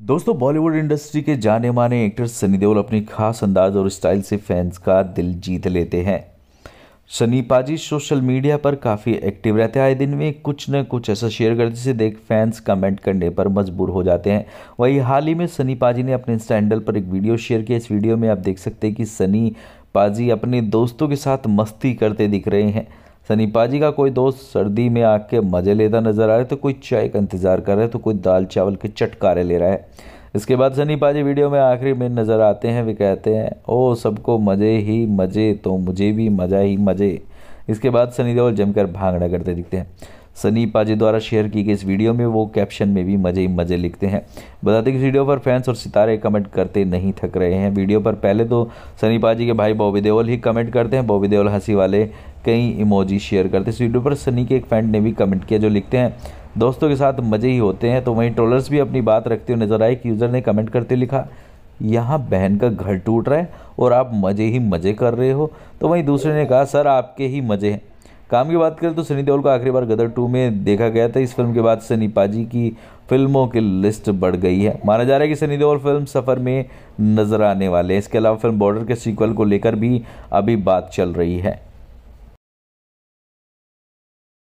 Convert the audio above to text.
दोस्तों बॉलीवुड इंडस्ट्री के जाने माने एक्टर सनी देओल अपने खास अंदाज और स्टाइल से फैंस का दिल जीत लेते हैं सनी पाजी सोशल मीडिया पर काफ़ी एक्टिव रहते हैं आए दिन में कुछ न कुछ ऐसा शेयर करते जिसे देख फैंस कमेंट करने पर मजबूर हो जाते हैं वही हाल ही में सनी पाजी ने अपने इंस्टा हैंडल पर एक वीडियो शेयर किया इस वीडियो में आप देख सकते हैं कि सनी पाजी अपने दोस्तों के साथ मस्ती करते दिख रहे हैं सनीपा जी का कोई दोस्त सर्दी में आके मज़े लेता नजर आ रहा है तो कोई चाय का इंतज़ार कर रहा है तो कोई दाल चावल के चटकारे ले रहा है इसके बाद सनीपा जी वीडियो में आखिरी में नज़र आते हैं वे कहते हैं ओ सबको मज़े ही मज़े तो मुझे भी मज़ा ही मज़े इसके बाद सनी देओल जमकर भांगड़ा करते दिखते हैं सनी पाजी द्वारा शेयर की गई इस वीडियो में वो कैप्शन में भी मज़े ही मज़े लिखते हैं बताते कि वीडियो पर फैंस और सितारे कमेंट करते नहीं थक रहे हैं वीडियो पर पहले तो सनी पाजी के भाई बॉबी देओल ही कमेंट करते हैं बॉबी देओल हंसी वाले कई इमोजी शेयर करते हैं इस वीडियो पर सनी के एक फ्रेंड ने भी कमेंट किया जो लिखते हैं दोस्तों के साथ मज़े ही होते हैं तो वहीं ट्रोलर्स भी अपनी बात रखते हुए नजर आए कि यूज़र ने कमेंट करते लिखा यहाँ बहन का घर टूट रहा है और आप मज़े ही मज़े कर रहे हो तो वहीं दूसरे ने कहा सर आपके ही मज़े हैं काम की बात करें तो सनी देओल को आखिरी बार गदर टू में देखा गया था इस फिल्म के बाद सनी पाजी की फिल्मों की लिस्ट बढ़ गई है माना जा रहा है कि सनी देओल फिल्म सफ़र में नजर आने वाले हैं इसके अलावा फिल्म बॉर्डर के सीक्वल को लेकर भी अभी बात चल रही है